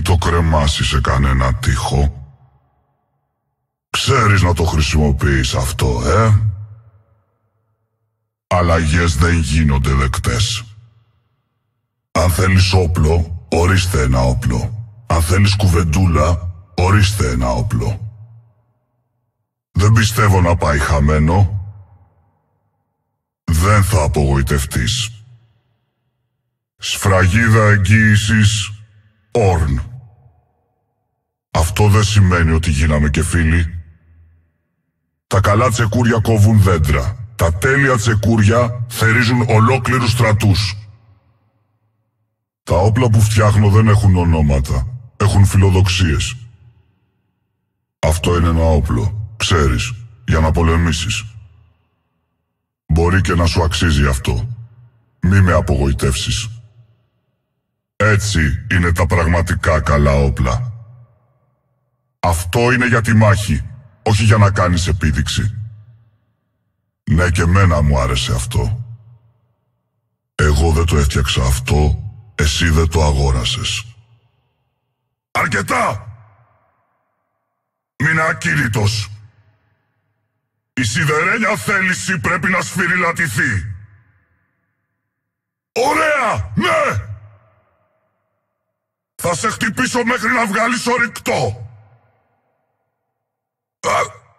Μην το κρεμάσει σε κανένα τοίχο. Ξέρεις να το χρησιμοποιείς αυτό, ε? Αλλαγές δεν γίνονται δεκτές. Αν θέλεις όπλο, ορίστε ένα όπλο. Αν θέλεις κουβεντούλα, ορίστε ένα όπλο. Δεν πιστεύω να πάει χαμένο. Δεν θα απογοητευτείς. Σφραγίδα εγγύησης, όρν. Αυτό δεν σημαίνει ότι γίναμε και φίλοι. Τα καλά τσεκούρια κόβουν δέντρα. Τα τέλεια τσεκούρια θερίζουν ολόκληρους στρατούς. Τα όπλα που φτιάχνω δεν έχουν ονόματα. Έχουν φιλοδοξίες. Αυτό είναι ένα όπλο, ξέρεις, για να πολεμήσεις. Μπορεί και να σου αξίζει αυτό. Μη με απογοητεύσεις. Έτσι είναι τα πραγματικά καλά όπλα. Αυτό είναι για τη μάχη, όχι για να κάνεις επίδειξη. Ναι και μένα μου άρεσε αυτό. Εγώ δεν το έφτιαξα αυτό, εσύ δεν το αγόρασες. Αρκετά! Μην ακίνητος. Η σιδερένια θέληση πρέπει να σφυριλατηθεί. Ωραία! Ναι! Θα σε χτυπήσω μέχρι να βγάλεις ορυκτό.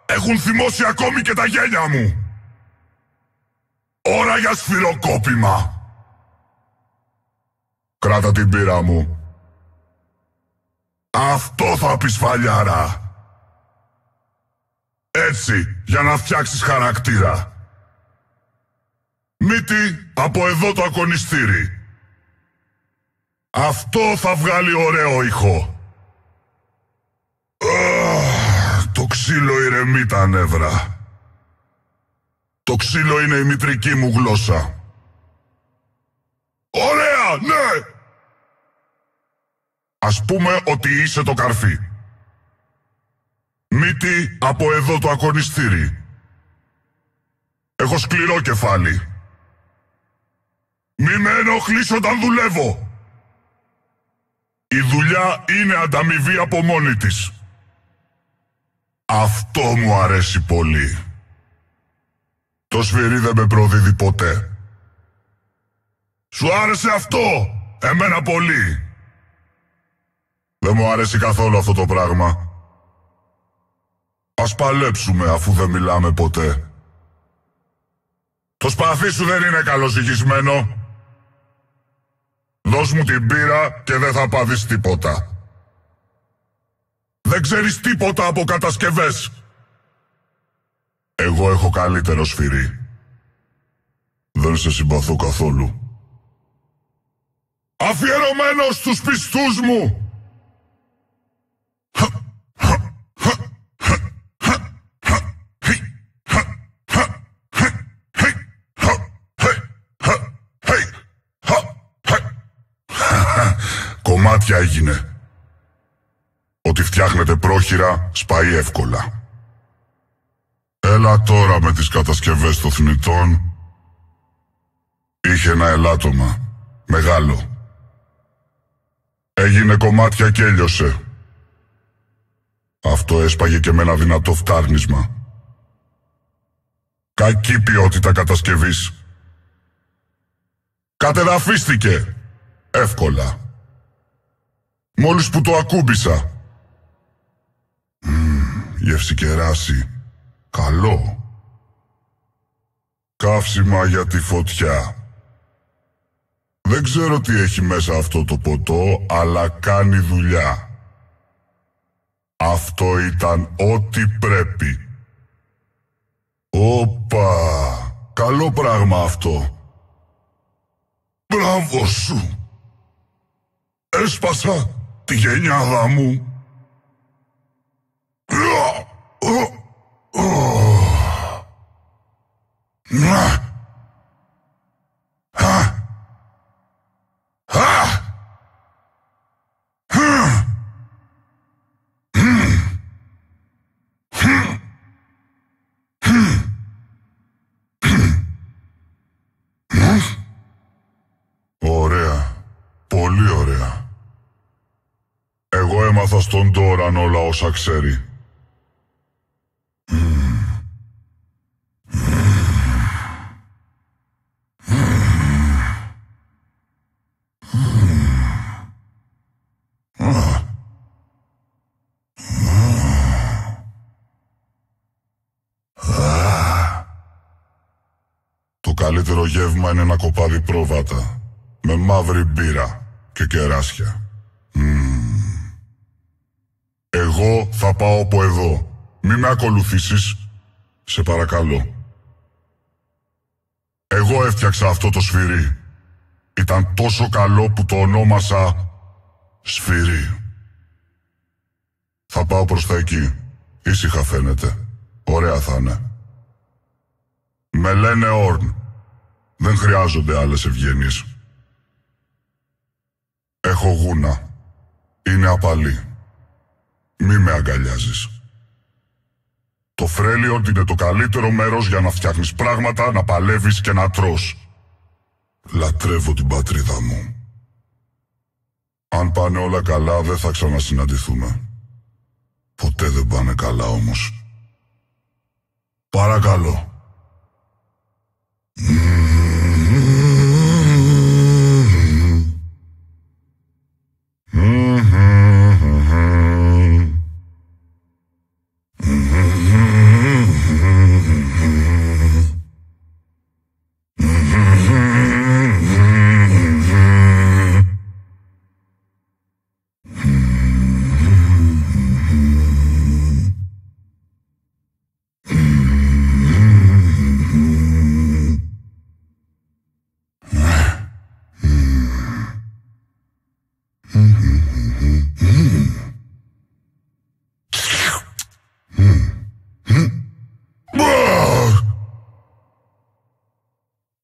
Έχουν θυμώσει ακόμη και τα γέλια μου. Ώρα για σφυροκόπημα. Κράτα την πύρα μου. Αυτό θα πεις φαλιάρα. Έτσι, για να φτιάξεις χαρακτήρα. Μύτη, από εδώ το ακονιστήρι. Αυτό θα βγάλει ωραίο ήχο. ξύλο ηρεμεί τα νεύρα. Το ξύλο είναι η μητρική μου γλώσσα. Ωραία, ναι! Ας πούμε ότι είσαι το καρφί. Μύτη από εδώ το ακονιστήρι. Έχω σκληρό κεφάλι. Μη με ενοχλείς όταν δουλεύω. Η δουλειά είναι ανταμοιβή από μόνη της. Αυτό μου αρέσει πολύ. Το σφυρί δεν με προδίδει ποτέ. Σου άρεσε αυτό! Εμένα πολύ! Δεν μου αρέσει καθόλου αυτό το πράγμα. Ας παλέψουμε αφού δεν μιλάμε ποτέ. Το σπαθί σου δεν είναι καλοσυγισμένο. Δώσ' μου την πύρα και δεν θα πάθεις τίποτα. Δεν ξέρεις τίποτα από κατασκευές. Εγώ έχω καλύτερο σφυρί. Δεν σε συμπαθώ καθόλου. Αφιερωμένος στους πιστούς μου! Κομμάτια έγινε. Ό,τι φτιάχνεται πρόχειρα σπάει εύκολα. Έλα τώρα με τις κατασκευές των θνητών. Είχε ένα ελάττωμα. Μεγάλο. Έγινε κομμάτια και έλειωσε. Αυτό έσπαγε και με ένα δυνατό φτάρνισμα. Κακή ποιότητα κατασκευής. Κατεδαφίστηκε. Εύκολα. Μόλις που το ακούμπησα, γεύση Καλό. Καύσιμα για τη φωτιά. Δεν ξέρω τι έχει μέσα αυτό το ποτό, αλλά κάνει δουλειά. Αυτό ήταν ό,τι πρέπει. Όπα, καλό πράγμα αυτό. Μπράβο σου. Έσπασα τη γενιάδα μου. Ωραία. Πολύ ωραία. Εγώ έμαθα στον Τόραν όλα όσα ξέρει. καλύτερο γεύμα είναι ένα κοπάδι πρόβατα. Με μαύρη μπύρα και κεράσια. Mm. Εγώ θα πάω από εδώ. Μην με ακολουθήσεις. Σε παρακαλώ. Εγώ έφτιαξα αυτό το σφυρί. Ήταν τόσο καλό που το ονόμασα σφυρί. Θα πάω προς τα εκεί. Ήσυχα φαίνεται. Ωραία θα είναι. Με λένε Όρν. Δεν χρειάζονται άλλες ευγένειες. Έχω γούνα. Είναι απαλή. Μη με αγκαλιάζεις. Το Φρέλιοντ είναι το καλύτερο μέρος για να φτιάχνεις πράγματα, να παλεύεις και να τρως. Λατρεύω την πατρίδα μου. Αν πάνε όλα καλά, δεν θα ξανασυναντηθούμε. Ποτέ δεν πάνε καλά όμως. Παρακαλώ. Mm.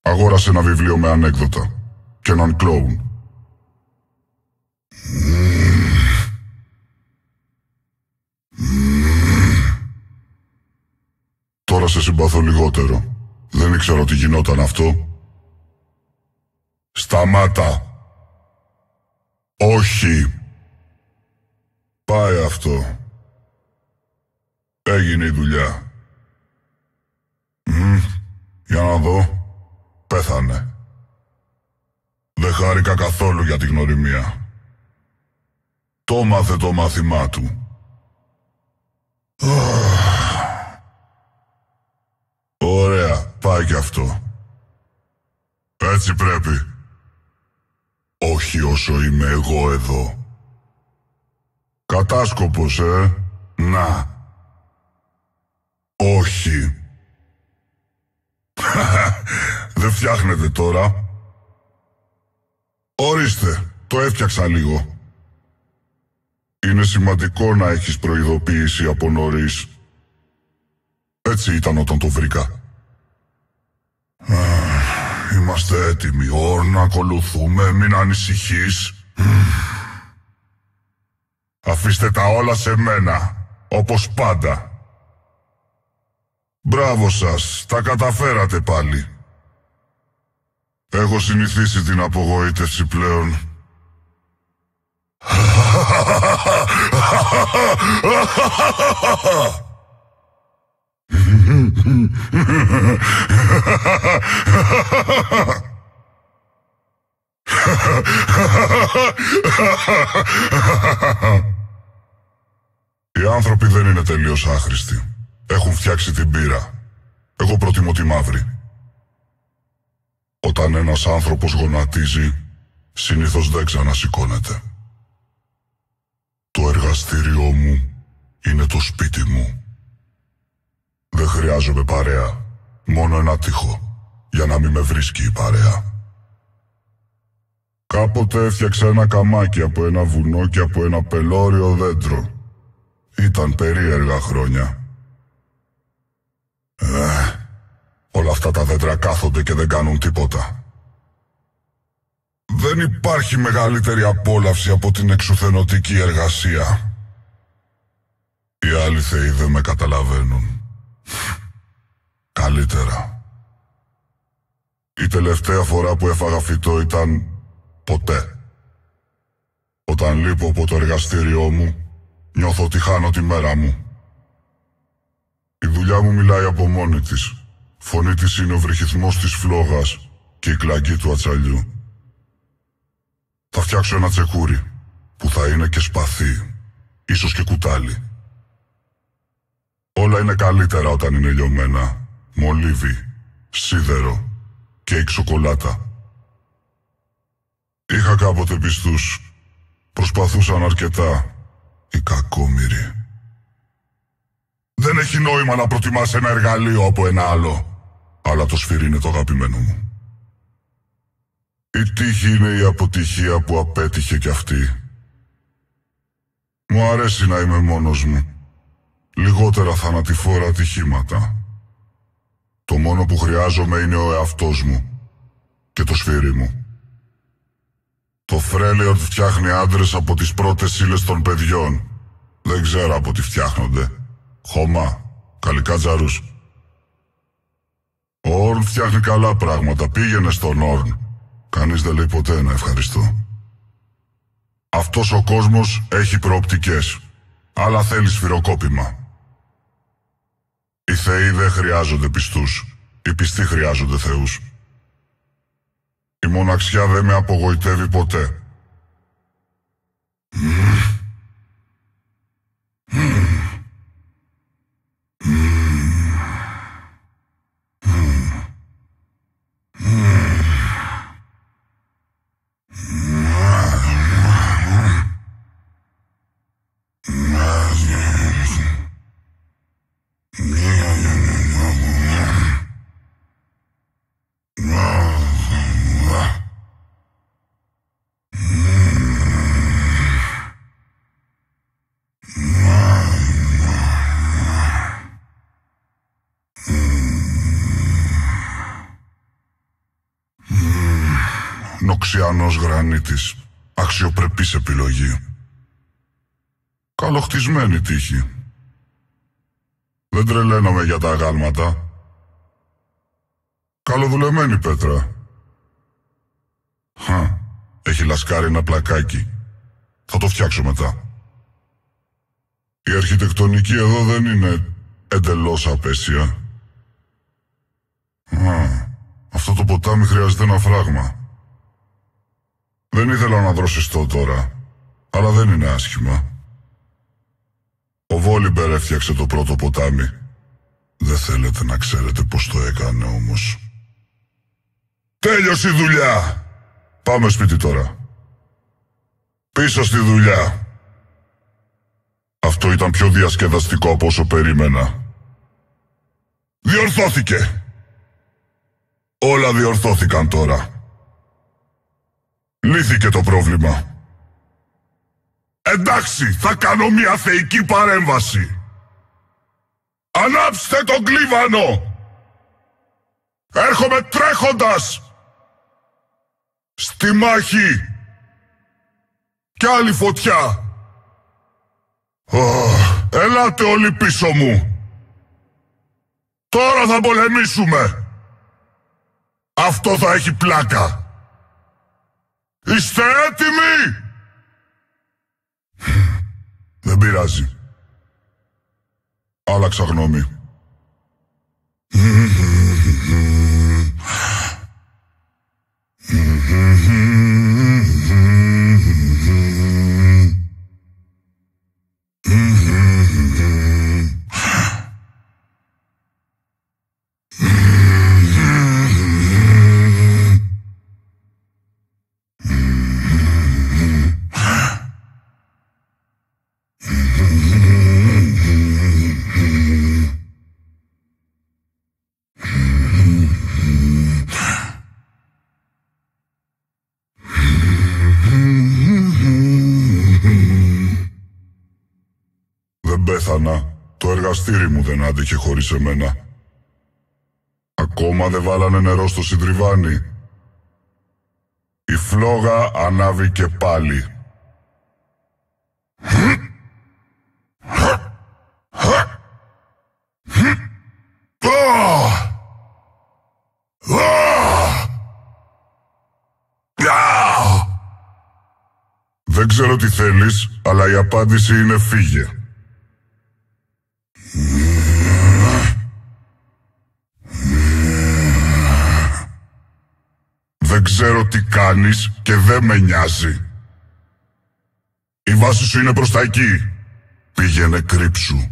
Αγόρασε ένα βιβλίο με ανέκδοτα και έναν κλόουν. Τώρα σε συμπαθώ λιγότερο. Δεν ήξερα ότι γινόταν αυτό. Σταμάτα. Όχι. Πάει αυτό. Έγινε η δουλειά. Για να δω. Πέθανε. Δεν χάρηκα καθόλου για τη γνωριμία. Το μάθε το μάθημά του. Ωραία, πάει κι αυτό. Έτσι πρέπει. Όχι όσο είμαι εγώ εδώ. Κατάσκοπος, ε. Να. Όχι. Δεν φτιάχνετε τώρα. Ορίστε, το έφτιαξα λίγο. Είναι σημαντικό να έχεις προειδοποίηση από νωρίς. Έτσι ήταν όταν το βρήκα. Είμαστε έτοιμοι, να ακολουθούμε, μην ανησυχείς. Αφήστε τα όλα σε μένα, όπως πάντα. Μπράβο σας, τα καταφέρατε πάλι. Έχω συνηθίσει την απογοήτευση πλέον. Οι άνθρωποι δεν είναι τελείως άχρηστοι. Έχουν φτιάξει την πύρα. Εγώ προτιμώ τη μαύρη. Όταν ένας άνθρωπος γονατίζει, συνήθως δεν ξανασηκώνεται. Το εργαστήριό μου είναι το σπίτι μου. Δεν χρειάζομαι παρέα, μόνο ένα τείχο, για να μην με βρίσκει η παρέα. Κάποτε έφτιαξα ένα καμάκι από ένα βουνό και από ένα πελώριο δέντρο. Ήταν περίεργα χρόνια. τα δέντρα κάθονται και δεν κάνουν τίποτα. Δεν υπάρχει μεγαλύτερη απόλαυση από την εξουθενωτική εργασία. Οι άλλοι θεοί δεν με καταλαβαίνουν. Καλύτερα. Η τελευταία φορά που έφαγα φυτό ήταν ποτέ. Όταν λείπω από το εργαστήριό μου, νιώθω ότι χάνω τη μέρα μου. Η δουλειά μου μιλάει από μόνη της. Φωνή της είναι ο βρυχυθμός της φλόγας και η κλαγκή του ατσαλιού. Θα φτιάξω ένα τσεκούρι που θα είναι και σπαθί, ίσως και κουτάλι. Όλα είναι καλύτερα όταν είναι λιωμένα, μολύβι, σίδερο και εξοκολάτα. Είχα κάποτε πιστούς, προσπαθούσαν αρκετά οι κακόμοιροι. Δεν έχει νόημα να προτιμάς ένα εργαλείο από ένα άλλο αλλά το σφυρί είναι το αγαπημένο μου. Η τύχη είναι η αποτυχία που απέτυχε κι αυτή. Μου αρέσει να είμαι μόνος μου. Λιγότερα θανατηφόρα ατυχήματα. Το μόνο που χρειάζομαι είναι ο εαυτός μου και το σφύρι μου. Το Φρέλεοντ φτιάχνει άντρες από τις πρώτες ύλες των παιδιών. Δεν ξέρω από τι φτιάχνονται. Χώμα, καλικά τζαρούς. Ο Όρν φτιάχνει καλά πράγματα. Πήγαινε στον Όρν. Κανείς δεν λέει ποτέ να ευχαριστώ. Αυτός ο κόσμος έχει προοπτικές. Αλλά θέλει σφυροκόπημα. Οι θεοί δεν χρειάζονται πιστούς. Οι πιστοί χρειάζονται θεούς. Η μοναξιά δεν με απογοητεύει ποτέ. Ινδιανός γρανίτης. Αξιοπρεπής επιλογή. Καλοχτισμένη τύχη. Δεν τρελαίνομαι για τα αγάλματα. Καλοδουλεμένη πέτρα. Χα, έχει λασκάρει ένα πλακάκι. Θα το φτιάξω μετά. Η αρχιτεκτονική εδώ δεν είναι εντελώς απέσια. Α, αυτό το ποτάμι χρειάζεται ένα φράγμα. Δεν ήθελα να δροσιστώ τώρα, αλλά δεν είναι άσχημα. Ο Βόλιμπερ έφτιαξε το πρώτο ποτάμι. Δεν θέλετε να ξέρετε πώς το έκανε όμως. Τέλειωσε η δουλειά! Πάμε σπίτι τώρα. Πίσω στη δουλειά. Αυτό ήταν πιο διασκεδαστικό από όσο περίμενα. Διορθώθηκε! Όλα διορθώθηκαν τώρα. Λύθηκε το πρόβλημα. Εντάξει, θα κάνω μια θεϊκή παρέμβαση. Ανάψτε τον κλίβανο! Έρχομαι τρέχοντας! Στη μάχη! Κι άλλη φωτιά! ελάτε όλοι πίσω μου! Τώρα θα πολεμήσουμε! Αυτό θα έχει πλάκα! Είστε έτοιμοι! Δεν πειράζει. Άλλαξα γνώμη. Mm-hmm. το εργαστήρι μου δεν άντεχε χωρίς εμένα. Ακόμα δεν βάλανε νερό στο συντριβάνι. Η φλόγα ανάβει και πάλι. Δεν ξέρω τι θέλεις, αλλά η απάντηση είναι φύγε. ξέρω τι κάνεις και δεν με νοιάζει. Η βάση σου είναι προς τα εκεί. Πήγαινε κρύψου.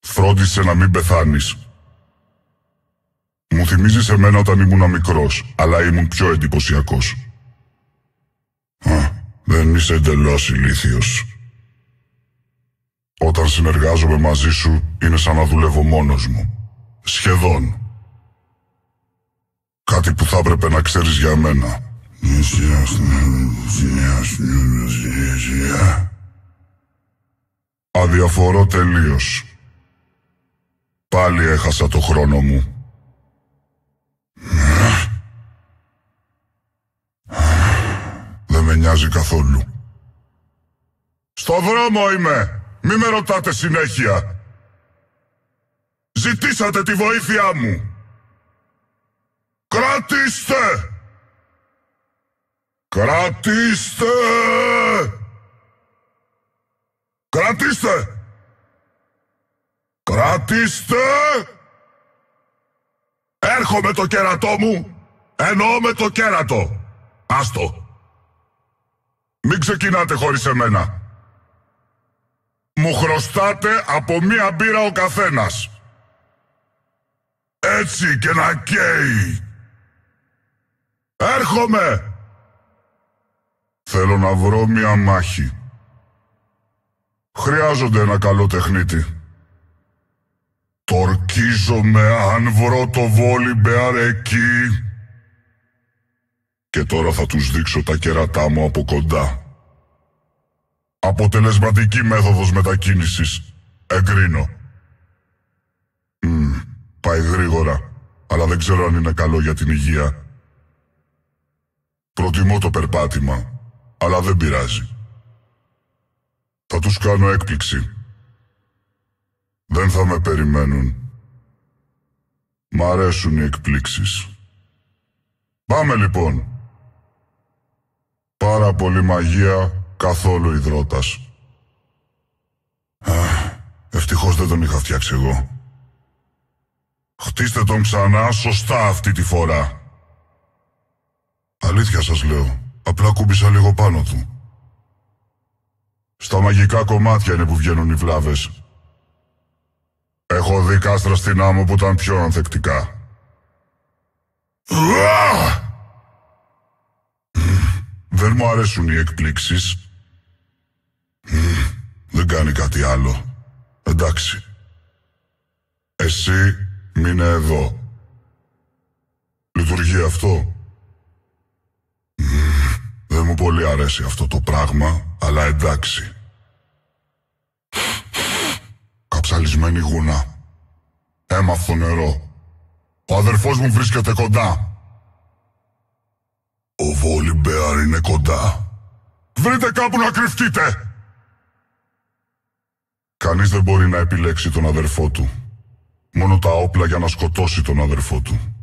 Φρόντισε να μην πεθάνεις. Μου θυμίζεις εμένα όταν ήμουν μικρός, αλλά ήμουν πιο εντυπωσιακός. δεν είσαι εντελώς ηλίθιος. Όταν συνεργάζομαι μαζί σου, είναι σαν να δουλεύω μόνος μου. Σχεδόν. Κάτι που θα έπρεπε να ξέρεις για μένα. Αδιαφορώ τελείως. Πάλι έχασα το χρόνο μου. Δεν με νοιάζει καθόλου. Στο δρόμο είμαι! Μη με ρωτάτε συνέχεια! Ζητήσατε τη βοήθειά μου! Κρατήστε! Κρατήστε! Κρατήστε! Κρατήστε! Έρχομαι το κέρατό μου, εννοώ με το κέρατο. Άστο. Μην ξεκινάτε χωρίς εμένα. Μου χρωστάτε από μία μπύρα ο καθένας. Έτσι και να καίει. Έρχομαι! Θέλω να βρω μια μάχη. Χρειάζονται ένα καλό τεχνίτη. Τορκίζομαι αν βρω το βόλιμπεαρ εκεί. Και τώρα θα τους δείξω τα κερατά μου από κοντά. Αποτελεσματική μέθοδος μετακίνησης. Εγκρίνω. Μ, πάει γρήγορα, αλλά δεν ξέρω αν είναι καλό για την υγεία. Προτιμώ το περπάτημα, αλλά δεν πειράζει. Θα τους κάνω έκπληξη. Δεν θα με περιμένουν. Μ' αρέσουν οι εκπλήξεις. Πάμε λοιπόν. Πάρα πολύ μαγεία, καθόλου υδρότας. Αχ, ευτυχώς δεν τον είχα φτιάξει εγώ. Χτίστε τον ξανά σωστά αυτή τη φορά. Αλήθεια σας λέω. Απλά κούμπησα λίγο πάνω του. Στα μαγικά κομμάτια είναι που βγαίνουν οι βλάβες. Έχω δει κάστρα στην άμμο που ήταν πιο ανθεκτικά. Δεν μου αρέσουν οι εκπλήξεις. Δεν κάνει κάτι άλλο. Εντάξει. Εσύ μείνε εδώ. Λειτουργεί αυτό μου πολύ αρέσει αυτό το πράγμα, αλλά εντάξει. Καψαλισμένη γούνα. Έμα νερό. Ο αδερφός μου βρίσκεται κοντά. Ο Βόλι είναι κοντά. Βρείτε κάπου να κρυφτείτε! Κανείς δεν μπορεί να επιλέξει τον αδερφό του. Μόνο τα όπλα για να σκοτώσει τον αδερφό του.